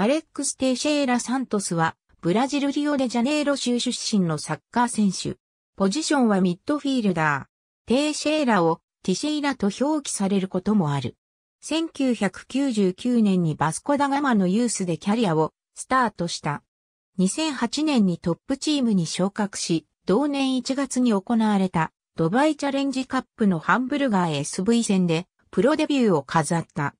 アレックス・テイシェーラ・サントスは、ブラジルリオデジャネイロ州出身のサッカー選手。ポジションはミッドフィールダー。テイシェーラをティシェイラと表記されることもある。1999年にバスコダガマのユースでキャリアをスタートした。2008年にトップチームに昇格し、同年1月に行われたドバイチャレンジカップのハンブルガー SV 戦でプロデビューを飾った。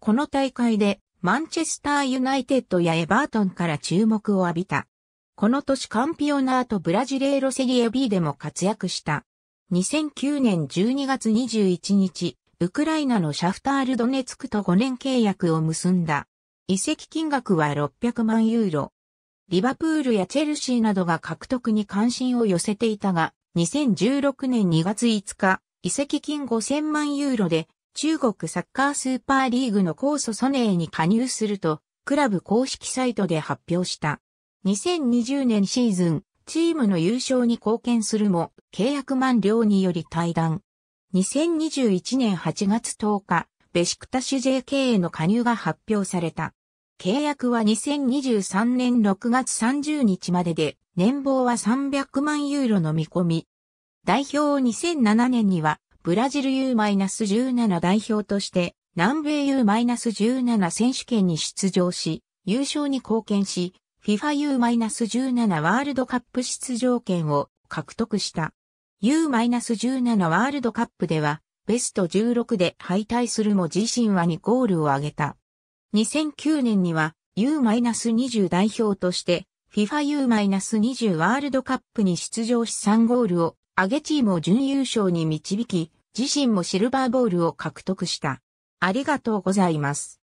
この大会でマンチェスターユナイテッドやエバートンから注目を浴びた。この年カンピオナートブラジレーロセリエ B でも活躍した。2009年12月21日、ウクライナのシャフタールドネツクと5年契約を結んだ。移籍金額は600万ユーロ。リバプールやチェルシーなどが獲得に関心を寄せていたが、2016年2月5日、移籍金5000万ユーロで中国サッカースーパーリーグの高祖ソネーに加入すると、クラブ公式サイトで発表した。2020年シーズン、チームの優勝に貢献するも、契約満了により退団。2021年8月10日、ベシクタシュ JK への加入が発表された。契約は2023年6月30日までで、年俸は300万ユーロの見込み。代表を2007年にはブラジル U-17 代表として南米 U-17 選手権に出場し、優勝に貢献し、FIFA U-17 ワールドカップ出場権を獲得した。U-17 ワールドカップでは、ベスト16で敗退するも自身は2ゴールを挙げた。2009年には U-20 代表として FIFA U-20 ワールドカップに出場し3ゴールを上げチームを準優勝に導き、自身もシルバーボールを獲得した。ありがとうございます。